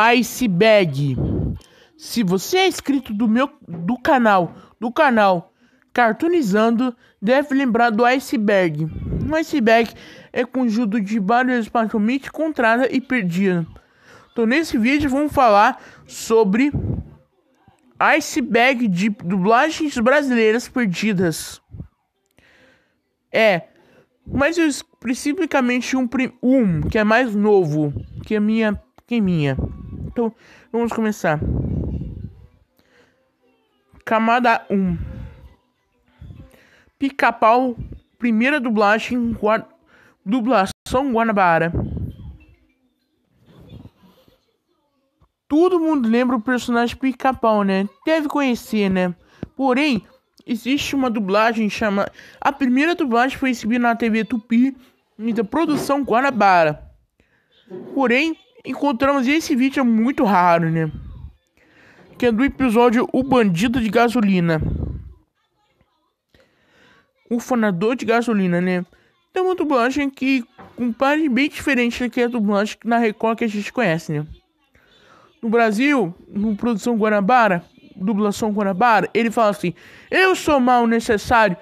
Iceberg. Se você é inscrito do meu do canal, do canal Cartoonizando, deve lembrar do iceberg. Um iceberg é conjunto de vários espaços mítico, contrada e perdida. Então nesse vídeo vamos falar sobre iceberg de dublagens brasileiras perdidas. É, mas eu especificamente um, um que é mais novo que a é minha, que a é minha. Então, vamos começar. Camada 1. Pica-pau, primeira dublagem, guar... dublação Guanabara. Todo mundo lembra o personagem Pica-pau, né? Deve conhecer, né? Porém, existe uma dublagem chamada. A primeira dublagem foi exibida na TV Tupi, da produção Guanabara. Porém, encontramos esse vídeo é muito raro, né? Que é do episódio O Bandido de Gasolina. O fanador de gasolina, né? Tem uma dublagem que um par bem diferente do que a dublagem na Record que a gente conhece, né? No Brasil, no produção Guanabara, dublação Guanabara, ele fala assim: Eu sou mal necessário.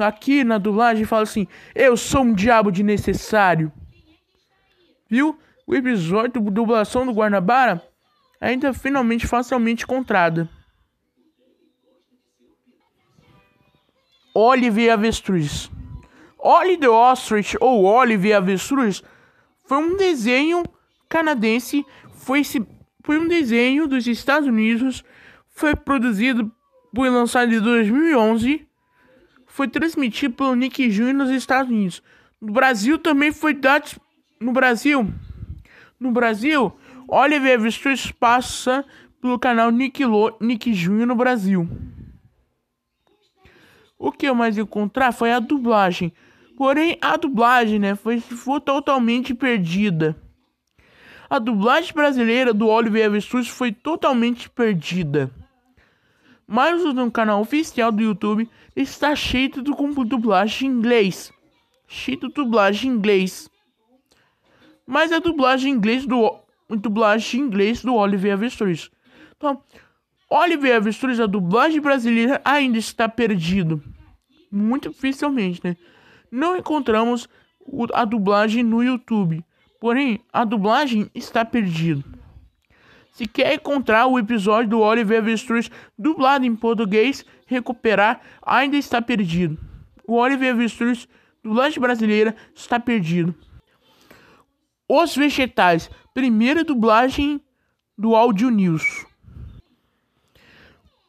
Aqui na dublagem fala assim: Eu sou um diabo de necessário. Viu? o episódio de dublação do Guanabara ainda finalmente facilmente encontrada. Olive Avestruz. Olive the Ostrich ou Olive Avestruz foi um desenho canadense, foi, esse, foi um desenho dos Estados Unidos, foi produzido foi lançado em 2011, foi transmitido pelo Nick Jr nos Estados Unidos. No Brasil também foi dado no Brasil no Brasil, Oliver Vistus passa pelo canal Nick, Lo, Nick Junior no Brasil. O que eu mais encontrar foi a dublagem. Porém, a dublagem, né, foi, foi totalmente perdida. A dublagem brasileira do Oliver Vistus foi totalmente perdida. Mas o canal oficial do YouTube está cheio de dublagem em inglês. Cheio de dublagem em inglês mas é dublagem em inglês do dublagem em inglês do Oliver Avestruz. Então, Oliver Avestruz, a dublagem brasileira ainda está perdido. Muito dificilmente, né? Não encontramos a dublagem no YouTube. Porém, a dublagem está perdida. Se quer encontrar o episódio do Oliver Avestruz dublado em português, recuperar, ainda está perdido. O Oliver Avestruz, dublagem brasileira, está perdido. Os Vegetais, primeira dublagem do Audio News.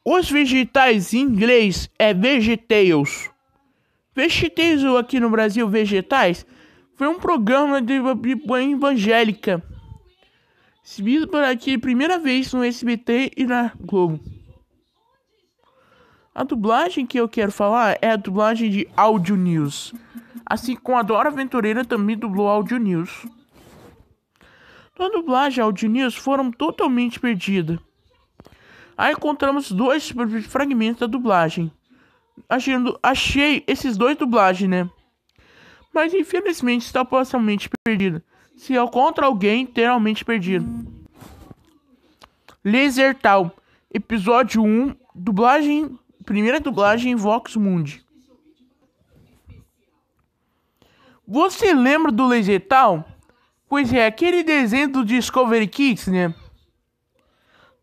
Os Vegetais em inglês é Vegetales. Vegetais ou aqui no Brasil Vegetais, foi um programa de boa evangélica. Exibido por aqui primeira vez no SBT e na Globo. A dublagem que eu quero falar é a dublagem de Audio News. Assim como a Dora Aventureira também dublou Audio News. A dublagem Audio News foram totalmente perdidas. Aí encontramos dois fragmentos da dublagem. Achando, achei esses dois dublagens, né? Mas infelizmente está parcialmente perdida. Se é contra alguém, inteiramente perdido. Laser Tal, episódio 1, dublagem, primeira dublagem Vox Mundi. Você lembra do Laser Tal? Pois é, aquele desenho do Discovery Kids, né?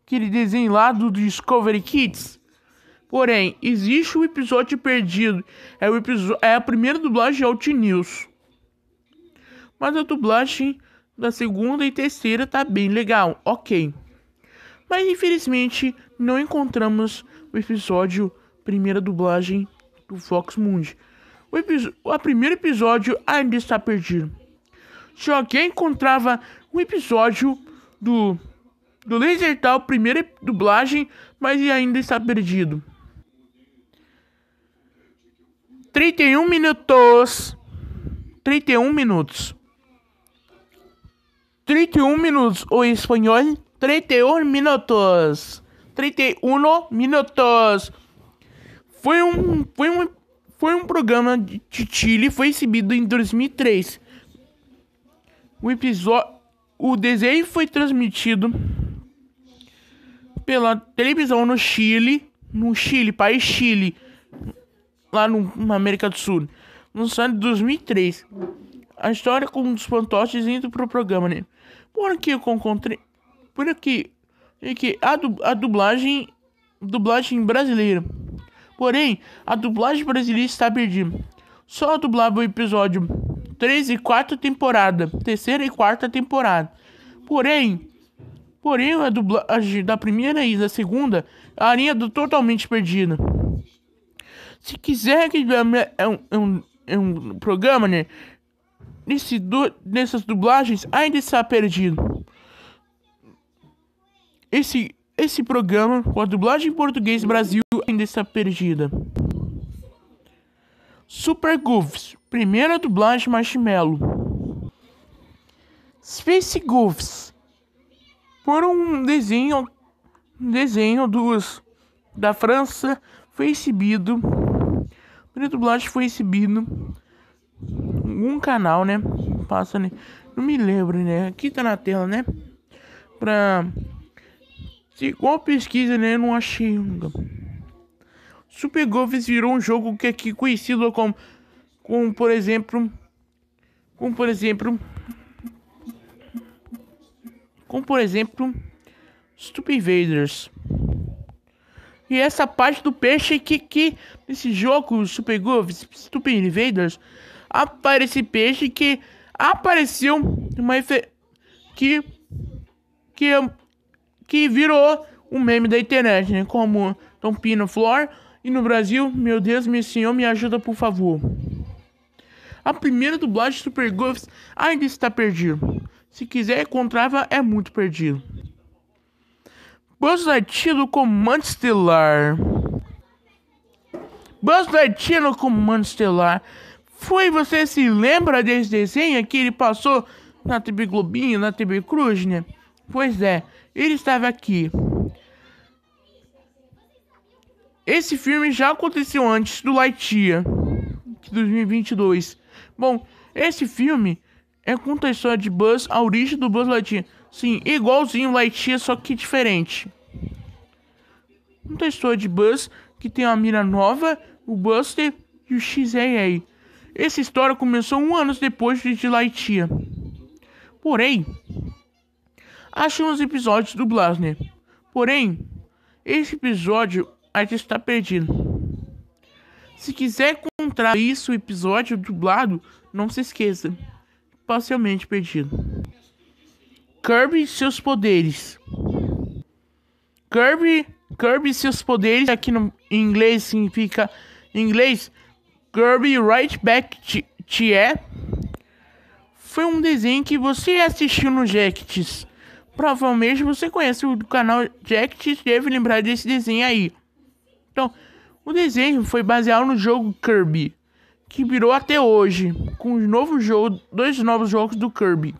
Aquele desenho lá do Discovery Kids. Porém, existe o um episódio perdido. É, o episódio, é a primeira dublagem de Alt News. Mas a dublagem da segunda e terceira tá bem legal, ok. Mas infelizmente não encontramos o episódio primeira dublagem do Fox Mundi. O, episódio, o primeiro episódio ainda está perdido só que encontrava um episódio do do Laser Tal, primeira dublagem, mas ainda está perdido. 31 minutos. 31 minutos. 31 minutos o espanhol. 31 minutos. 31 minutos. Foi um, foi um, foi um programa de Chile, foi exibido em 2003. O episódio. O desenho foi transmitido pela televisão no Chile. No Chile, país Chile. Lá no, na América do Sul. No ano de 2003. A história com os dos fantoches indo pro programa, né? Por aqui eu encontrei. Por aqui. que a, du, a dublagem. Dublagem brasileira. Porém, a dublagem brasileira está perdida. Só dublava o episódio três e quatro temporada, terceira e quarta temporada. Porém, porém a dublagem da primeira e da segunda, a linha é do totalmente perdida. Se quiser que é um, é um, é um programa, né? Nesse du nessas dublagens ainda está perdido. Esse, esse programa com a dublagem em português Brasil ainda está perdida. Super Goofs Primeira dublagem Marshmallow. Space Goofs. Por um desenho, um desenho dos, da França, foi exibido. primeira dublagem foi exibido um canal, né? Passa, né? Não me lembro, né? Aqui tá na tela, né? Pra. Igual pesquisa, né? Não achei Super Goofs virou um jogo que é conhecido como como por exemplo, como por exemplo, como por exemplo, Stupid Invaders E essa parte do peixe que, que nesse jogo Super Groove, Stupid Invaders, aparece peixe que apareceu uma que que que virou um meme da internet, né? Como Tompino Pino Flor e no Brasil, meu Deus, meu senhor, me ajuda por favor. A primeira dublagem de Super Goofs ainda está perdido. Se quiser encontrava é muito perdido. Buzz Lightyear no Comando Estelar. Buzz Lightyear no Comando Estelar. Foi, você se lembra desse desenho que ele passou na TV Globinho, na TV Cruz, né? Pois é, ele estava aqui. Esse filme já aconteceu antes do Lightyear, de 2022. Bom, esse filme é conta a história de Buzz, a origem do Buzz Lightyear. Sim, igualzinho Lightyear, só que diferente. Conta a história de Buzz, que tem uma mira nova, o Buster e o XAA. Essa história começou um ano depois de Lightyear. Porém, achei uns episódios do Blasner. Porém, esse episódio ainda está perdido. Se quiser encontrar isso, o episódio dublado, não se esqueça. Parcialmente perdido. Kirby e seus poderes. Kirby, Kirby e seus poderes aqui no em inglês significa em inglês Kirby Right Back Te é foi um desenho que você assistiu no Jackets. Provavelmente você conhece o canal Jackets deve lembrar desse desenho aí. Então, o desenho foi baseado no jogo Kirby, que virou até hoje, com um novo jogo, dois novos jogos do Kirby.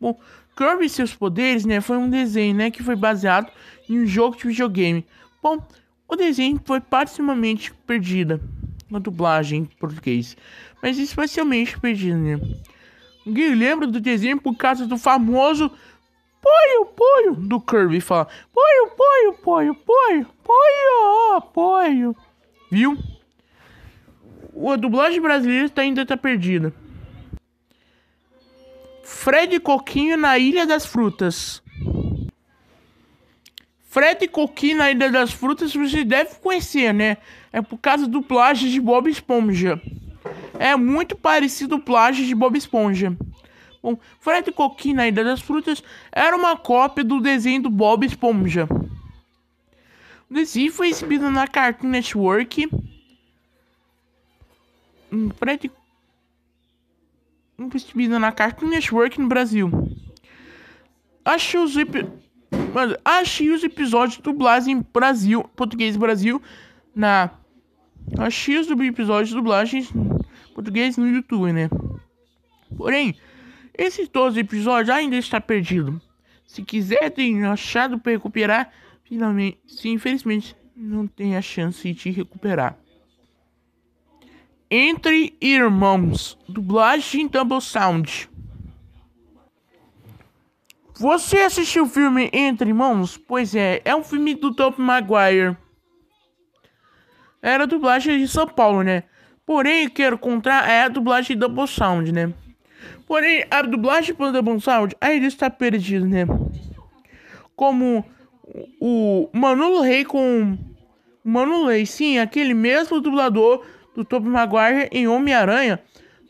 Bom, Kirby e seus poderes, né, foi um desenho, né, que foi baseado em um jogo de videogame. Bom, o desenho foi parcialmente perdida na dublagem em português, mas especialmente perdida, né? Ninguém lembra do desenho por causa do famoso Poio, poio, do Kirby fala, poio, poio, poio, poio, poio, poio. Viu? A dublagem brasileira tá ainda tá perdida. Fred Coquinho na Ilha das Frutas. Fred Coquinho na Ilha das Frutas você deve conhecer, né? É por causa do plágio de Bob Esponja. É muito parecido o plágio de Bob Esponja. Bom, Fred Coquinho na Ilha das Frutas era uma cópia do desenho do Bob Esponja. O desenho foi exibido na Cartoon Network. Fred exibido na Cartoon Network no Brasil. Achei os, ep... Achei os episódios dublados em Brasil, português Brasil, na Achei os episódios dublagens português no YouTube, né? Porém, esses 12 episódios ainda está perdido. Se quiser, ter achado para recuperar, finalmente, se infelizmente não tem a chance de te recuperar. Entre Irmãos, dublagem Double Sound. Você assistiu o filme Entre Irmãos? Pois é, é um filme do Top Maguire. Era dublagem de São Paulo, né? Porém, quero contar é a dublagem Double Sound, né? Porém, a dublagem do Thunderbolt Sound ainda está perdida, né? Como o Manolo Rey com. Manolo Rey, sim, aquele mesmo dublador do Top Maguire em Homem-Aranha,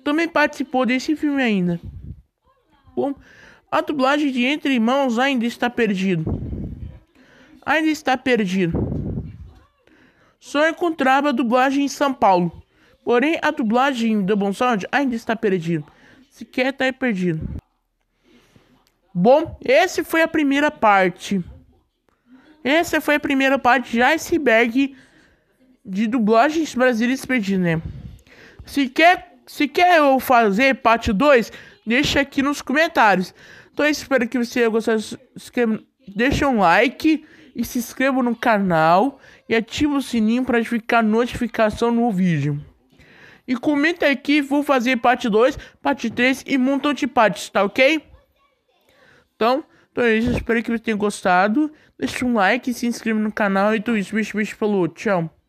também participou desse filme ainda. Bom, a dublagem de Entre Irmãos ainda está perdido. Ainda está perdido. Só encontrava a dublagem em São Paulo. Porém, a dublagem do Bon Sound ainda está perdida sequer tá aí perdido. Bom, esse foi a primeira parte. Essa foi a primeira parte de iceberg de dublagens brasileiras perdidas, né? Se quer, se quer eu fazer parte 2, deixa aqui nos comentários. Então eu espero que você gostou. Deixa um like e se inscreva no canal e ativa o sininho para ficar notificação no vídeo. E comenta aqui, vou fazer parte 2, parte 3 e um montão de partes, tá ok? Então, então é isso, espero que vocês tenham gostado. Deixa um like, se inscreva no canal e tudo isso. Beijo, beijo, falou, tchau.